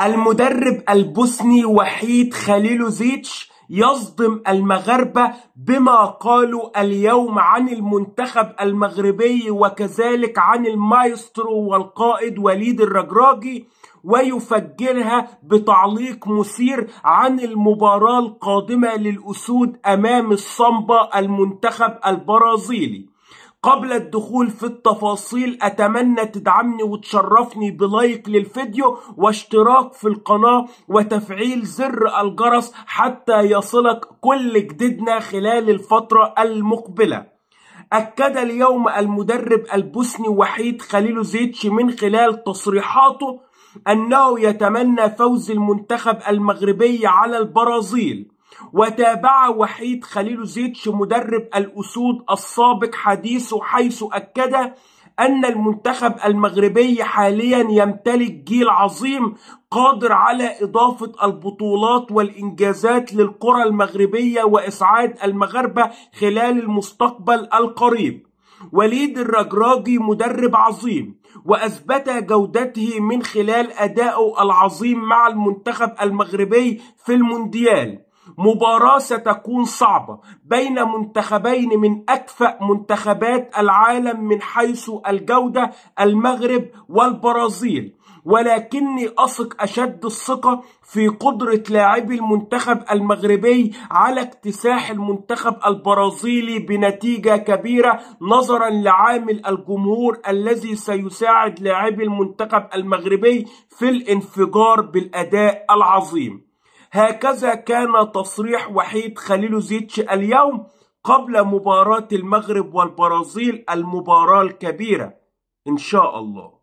المدرب البوسني وحيد خليلوزيتش يصدم المغاربة بما قالوا اليوم عن المنتخب المغربي وكذلك عن المايسترو والقائد وليد الرجراجي ويفجرها بتعليق مثير عن المباراة القادمة للأسود أمام الصمبا المنتخب البرازيلي قبل الدخول في التفاصيل أتمنى تدعمني وتشرفني بلايك للفيديو واشتراك في القناة وتفعيل زر الجرس حتى يصلك كل جديدنا خلال الفترة المقبلة أكد اليوم المدرب البوسني وحيد خليل زيتش من خلال تصريحاته أنه يتمنى فوز المنتخب المغربي على البرازيل وتابع وحيد خليل زيتش مدرب الأسود السابق حديثه حيث أكد أن المنتخب المغربي حاليا يمتلك جيل عظيم قادر على إضافة البطولات والإنجازات للكرة المغربية وإسعاد المغاربة خلال المستقبل القريب وليد الرجراجي مدرب عظيم وأثبت جودته من خلال أدائه العظيم مع المنتخب المغربي في المونديال مباراة ستكون صعبة بين منتخبين من أكفأ منتخبات العالم من حيث الجودة المغرب والبرازيل ولكني أثق أشد الثقة في قدرة لاعبي المنتخب المغربي على اكتساح المنتخب البرازيلي بنتيجة كبيرة نظرا لعامل الجمهور الذي سيساعد لاعبي المنتخب المغربي في الانفجار بالأداء العظيم هكذا كان تصريح وحيد خليلوزيتش اليوم قبل مباراة المغرب والبرازيل المباراة الكبيرة إن شاء الله